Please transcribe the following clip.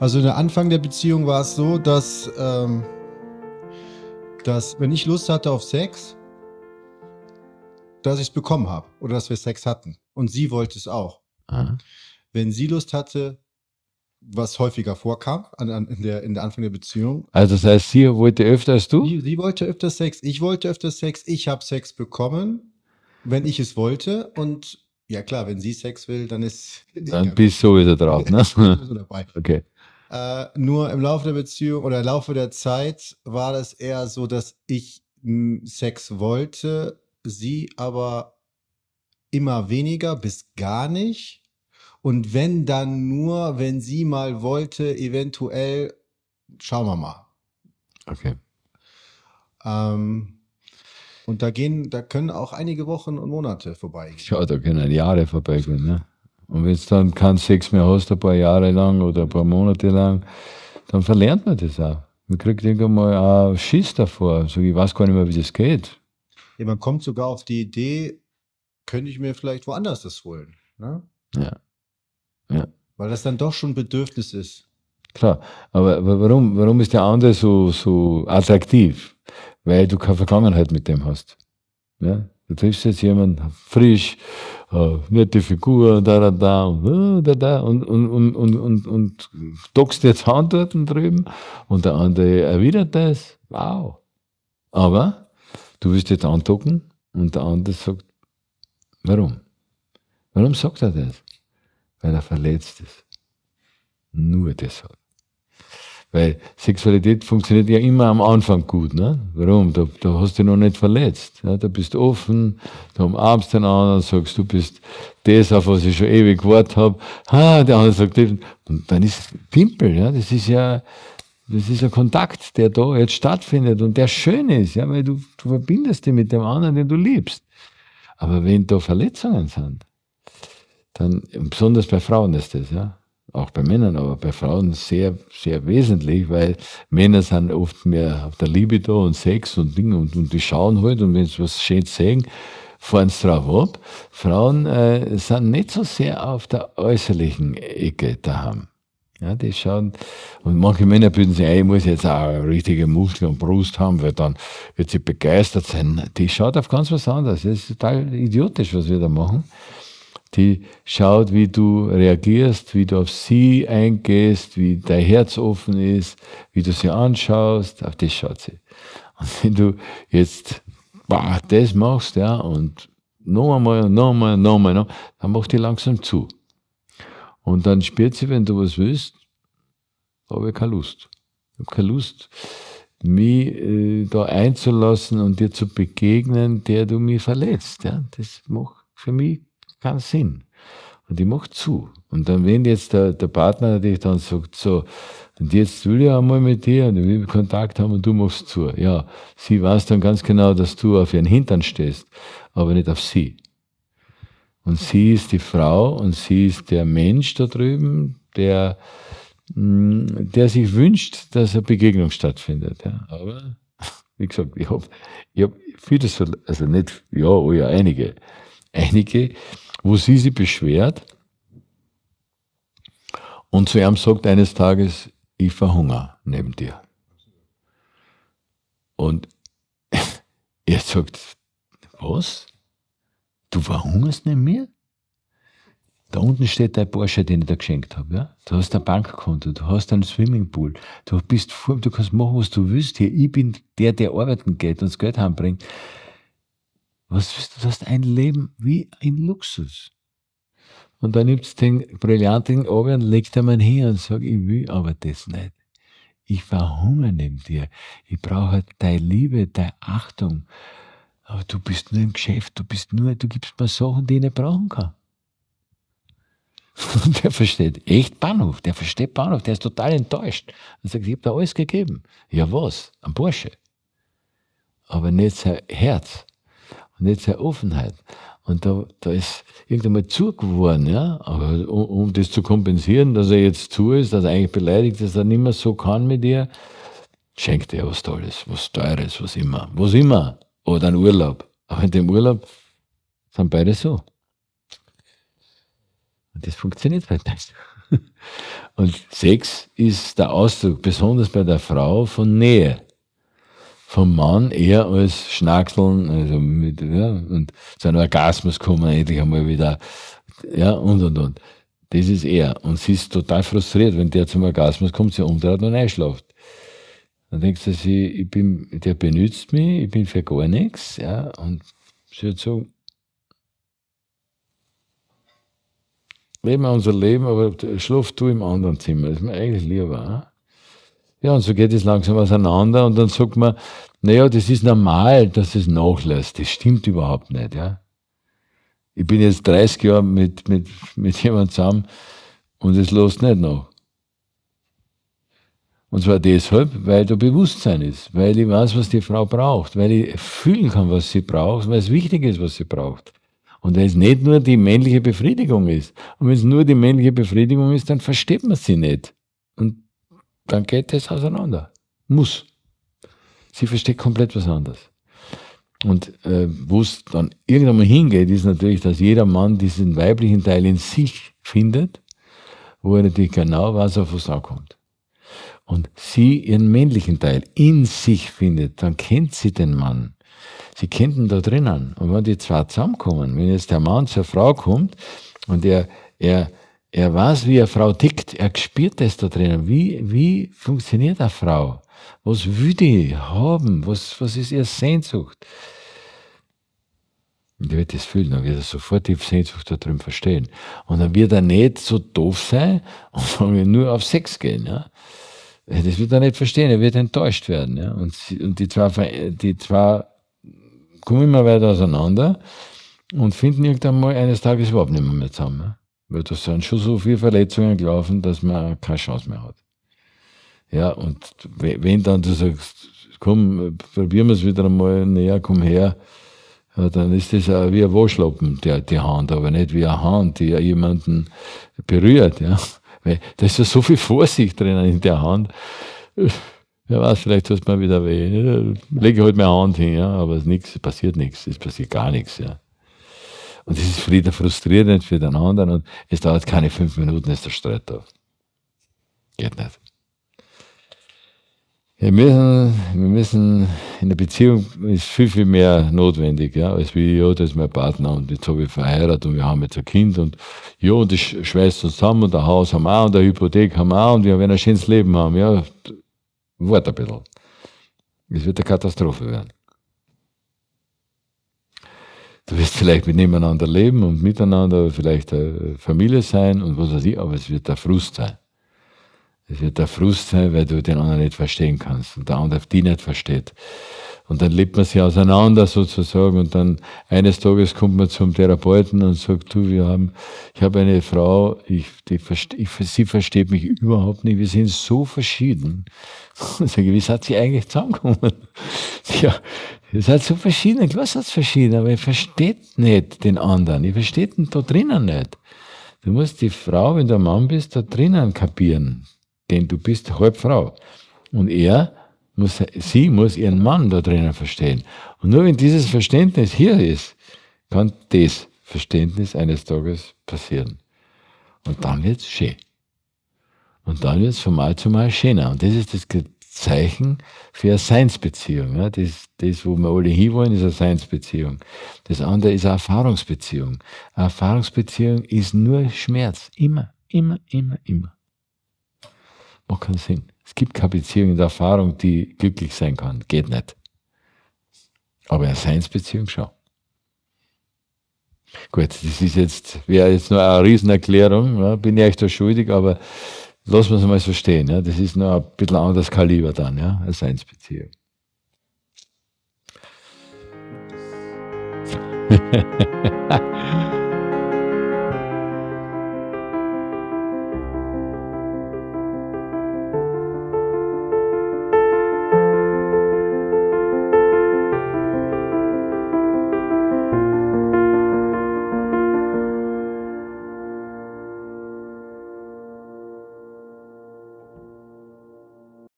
Also in der Anfang der Beziehung war es so, dass, ähm, dass wenn ich Lust hatte auf Sex, dass ich es bekommen habe oder dass wir Sex hatten. Und sie wollte es auch. Ah. Wenn sie Lust hatte, was häufiger vorkam an, an, in, der, in der Anfang der Beziehung. Also das heißt, sie wollte öfter als du? Sie, sie wollte öfter Sex, ich wollte öfter Sex, ich habe Sex bekommen, wenn ich es wollte. Und ja klar, wenn sie Sex will, dann ist... Dann bist du sowieso drauf, ne? okay. Äh, nur im Laufe der Beziehung oder im Laufe der Zeit war das eher so, dass ich hm, Sex wollte, sie aber immer weniger bis gar nicht. Und wenn dann nur, wenn sie mal wollte, eventuell, schauen wir mal. Okay. Ähm, und da gehen, da können auch einige Wochen und Monate vorbeigehen. Ja, da können Jahre vorbeigehen, ne? Und wenn du dann keinen Sex mehr hast, ein paar Jahre lang oder ein paar Monate lang, dann verlernt man das auch. Man kriegt irgendwann mal auch Schiss davor. So, ich weiß gar nicht mehr, wie das geht. Ja, man kommt sogar auf die Idee, könnte ich mir vielleicht woanders das holen. Ne? Ja. ja. Weil das dann doch schon ein Bedürfnis ist. Klar, aber, warum, warum ist der andere so, so attraktiv? Weil du keine Vergangenheit mit dem hast. Ja? Ne? Du triffst jetzt jemanden frisch, äh, nette Figur, da, da, da, und äh, da, da, und, und, und, und, und, und dockst jetzt Antworten drüben und der andere erwidert das. Wow. Aber du willst jetzt andocken und der andere sagt, warum? Warum sagt er das? Weil er verletzt ist. Nur deshalb. Weil Sexualität funktioniert ja immer am Anfang gut. Ne? Warum? Da, da hast du dich noch nicht verletzt. Ja? Da bist du offen, da umarmst den anderen, sagst, du bist das, auf was ich schon ewig gewartet habe. Ha, der andere sagt, und dann ist Pimpel. Ja? Das ist ja das ist ein Kontakt, der da jetzt stattfindet und der schön ist, ja, weil du, du verbindest dich mit dem anderen, den du liebst. Aber wenn da Verletzungen sind, dann, besonders bei Frauen ist das, ja, auch bei Männern, aber bei Frauen sehr, sehr wesentlich, weil Männer sind oft mehr auf der Libido und Sex und Dinge und, und die schauen halt und wenn sie was Schönes sehen, fahren sie drauf ab. Frauen äh, sind nicht so sehr auf der äußerlichen Ecke daheim. Ja, die schauen, und manche Männer bilden sich ey, ich muss jetzt auch richtige Muskel und Brust haben, weil dann wird sie begeistert sein. Die schaut auf ganz was anderes. Das ist total idiotisch, was wir da machen die schaut, wie du reagierst, wie du auf sie eingehst, wie dein Herz offen ist, wie du sie anschaust, auf das schaut sie. Und wenn du jetzt bah, das machst, ja, und noch einmal, noch einmal, noch einmal, dann macht die langsam zu. Und dann spürt sie, wenn du was willst, habe ich keine Lust. Ich habe keine Lust, mich äh, da einzulassen und dir zu begegnen, der du mir verletzt. Ja? Das macht für mich keinen Sinn. Und ich mache zu. Und dann, wenn jetzt der, der Partner natürlich dann sagt, so, und jetzt will ich einmal mit dir und ich will Kontakt haben und du machst zu. Ja, sie weiß dann ganz genau, dass du auf ihren Hintern stehst, aber nicht auf sie. Und sie ist die Frau und sie ist der Mensch da drüben, der, mm, der sich wünscht, dass eine Begegnung stattfindet. Ja, aber, wie gesagt, ich habe ich hab vieles, also nicht, ja, oh ja, einige einige, wo sie sich beschwert und zu ihm sagt eines Tages, ich verhungere neben dir. Und er sagt, was? Du verhungerst neben mir? Da unten steht der Porsche, den ich dir geschenkt habe. Ja? Du hast ein Bankkonto, du hast einen Swimmingpool, du bist Form, du kannst machen, was du willst hier. Ich bin der, der arbeiten geht und das Geld heimbringt. Was ist, du hast ein Leben wie ein Luxus. Und dann nimmt es den brillanten und legt er mir hin und sagt, ich will aber das nicht. Ich verhungere neben dir. Ich brauche deine Liebe, deine Achtung. Aber du bist nur im Geschäft, du bist nur, du gibst mir Sachen, die ich nicht brauchen kann. Und der versteht echt Bahnhof, der versteht Bahnhof, der ist total enttäuscht. Und sagt, ich habe da alles gegeben. Ja was? Ein Bursche. Aber nicht sein Herz und jetzt eine Offenheit. Und da, da ist irgendwann mal zu geworden, ja. Aber um, um, das zu kompensieren, dass er jetzt zu ist, dass er eigentlich beleidigt ist, dass er nicht mehr so kann mit ihr, schenkt er was Tolles, was Teures, was immer. Was immer. Oder einen Urlaub. Aber in dem Urlaub sind beide so. Und das funktioniert halt nicht. Und Sex ist der Ausdruck, besonders bei der Frau, von Nähe vom Mann eher als Schnackseln, also mit, ja, und zu einem Orgasmus kommen, endlich einmal wieder, ja, und, und, und. Das ist er. Und sie ist total frustriert, wenn der zum Orgasmus kommt, sie umdreht und einschläft. Dann denkst du, sie, ich bin, der benützt mich, ich bin für gar nichts, ja, und sie hat so, leben wir unser Leben, aber schlaf du im anderen Zimmer, das ist mir eigentlich lieber, ja, und so geht es langsam auseinander und dann sagt man, naja, das ist normal, dass es nachlässt. Das stimmt überhaupt nicht, ja. Ich bin jetzt 30 Jahre mit, mit, mit jemandem zusammen und es lässt nicht nach. Und zwar deshalb, weil da Bewusstsein ist, weil ich weiß, was die Frau braucht, weil ich fühlen kann, was sie braucht, weil es wichtig ist, was sie braucht. Und weil es nicht nur die männliche Befriedigung ist. Und wenn es nur die männliche Befriedigung ist, dann versteht man sie nicht dann geht das auseinander. Muss. Sie versteht komplett was anderes. Und äh, wo es dann irgendwann mal hingeht, ist natürlich, dass jeder Mann diesen weiblichen Teil in sich findet, wo er natürlich genau weiß, auf was er ankommt. Und sie ihren männlichen Teil in sich findet, dann kennt sie den Mann. Sie kennt ihn da drinnen. Und wenn die zwei zusammenkommen, wenn jetzt der Mann zur Frau kommt und er, er er weiß, wie eine Frau tickt. Er spürt das da drinnen. Wie, wie funktioniert eine Frau? Was will die haben? Was, was ist ihre Sehnsucht? Und er wird das fühlen, dann wird er sofort die Sehnsucht da drüben verstehen. Und dann wird er nicht so doof sein und sagen, nur auf Sex gehen. Ja? Das wird er nicht verstehen, er wird enttäuscht werden. Ja? Und, und die, zwei, die zwei kommen immer weiter auseinander und finden irgendwann mal eines Tages überhaupt nicht mehr, mehr zusammen. Ja? Weil da sind schon so viele Verletzungen gelaufen, dass man keine Chance mehr hat. Ja, und wenn dann du sagst, komm, probieren wir es wieder einmal näher, komm her, ja, dann ist das auch wie ein Waschlappen, der, die Hand, aber nicht wie eine Hand, die jemanden berührt. Ja. Weil da ist ja so viel Vorsicht drin in der Hand. Wer weiß, vielleicht tut es mir wieder weh. lege ich halt meine Hand hin, ja, aber es passiert nichts, es passiert gar nichts. Ja. Und das ist für den frustrierend, für den anderen. Und es dauert keine fünf Minuten, ist der Streit auf. Geht nicht. Wir müssen, wir müssen, in der Beziehung ist viel, viel mehr notwendig, ja, als wie, ja, das ist mein Partner und jetzt habe ich verheiratet und wir haben jetzt ein Kind und, ja, und das schweißt uns zusammen und ein Haus haben wir auch und eine Hypothek haben wir auch und wir werden ein schönes Leben haben, ja. Warte ein bisschen. Es wird eine Katastrophe werden. Du wirst vielleicht mit nebeneinander leben und miteinander vielleicht äh, Familie sein und was weiß ich, aber es wird der Frust sein. Es wird der Frust sein, weil du den anderen nicht verstehen kannst und der andere die nicht versteht. Und dann lebt man sich auseinander sozusagen und dann eines Tages kommt man zum Therapeuten und sagt, du, wir haben, ich habe eine Frau, ich, die, ich, sie versteht mich überhaupt nicht, wir sind so verschieden. Und sage, wie hat sie eigentlich zusammengekommen? Ja, ihr seid so verschieden, klar seid verschieden, aber ihr versteht nicht den anderen, ihr versteht ihn da drinnen nicht. Du musst die Frau, wenn du ein Mann bist, da drinnen kapieren, denn du bist halb Frau. Und er muss, sie muss ihren Mann da drinnen verstehen. Und nur wenn dieses Verständnis hier ist, kann das Verständnis eines Tages passieren. Und dann wird es schön. Und dann wird es von Mal zu Mal schöner. Und das ist das Zeichen für eine Seinsbeziehung. Das, das, wo wir alle hinwollen, ist eine Seinsbeziehung. Das andere ist eine Erfahrungsbeziehung. Eine Erfahrungsbeziehung ist nur Schmerz. Immer, immer, immer, immer. Macht keinen Sinn. Es gibt keine Beziehung in der Erfahrung, die glücklich sein kann. Geht nicht. Aber eine Seinsbeziehung schon. Gut, das ist jetzt, wäre jetzt nur eine Riesenerklärung, ja, ne? bin ich euch da schuldig, aber lassen wir es mal so stehen. Ja, ne? das ist nur ein bisschen anderes Kaliber dann, ja, eine Seinsbeziehung.